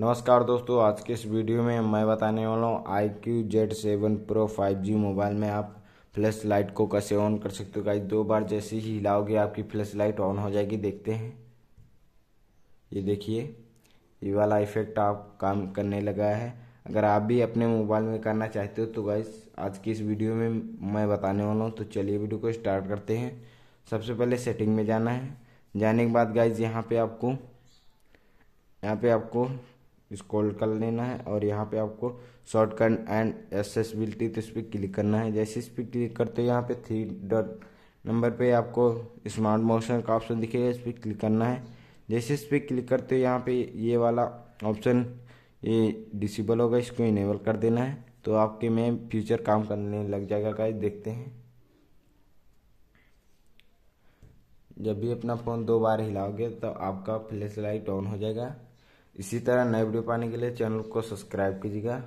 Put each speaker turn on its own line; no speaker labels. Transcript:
नमस्कार दोस्तों आज के इस वीडियो में मैं बताने वाला हूँ iQOO Z seven pro five G mobile में आप फ्लैश लाइट को कैसे ऑन कर सकते हो गाइस दो बार जैसे ही हिलाओगे आपकी फ्लैश लाइट ऑन हो जाएगी देखते हैं ये देखिए ये वाला इफेक्ट आप काम करने लगा है अगर आप भी अपने मोबाइल में करना चाहते हो तो गाइस आज की इस वीडियो में मैं बताने वाला हूँ तो चलिए वीडियो को स्टार्ट करते हैं सबसे पहले सेटिंग में जाना है जाने के बाद गाइज यहाँ पे आपको यहाँ पे आपको इसको होल्ड कर लेना है और यहाँ पे आपको शॉर्टकट एंड एसेसबिलिटी तो इस पर क्लिक करना है जैसे इस पर क्लिक करते हो यहाँ पे थ्री डॉट नंबर पे आपको स्मार्ट मोशन का ऑप्शन दिखेगा इस पर क्लिक करना है जैसे इस पर क्लिक करते हो यहाँ पे ये वाला ऑप्शन ये डिसेबल होगा इसको इनेबल कर देना है तो आपके में फ्यूचर काम करने लग जाएगा का देखते हैं जब भी अपना फ़ोन दो बार हिलाओगे तो आपका फ्लैश लाइट ऑन हो जाएगा इसी तरह नए वीडियो पाने के लिए चैनल को सब्सक्राइब कीजिएगा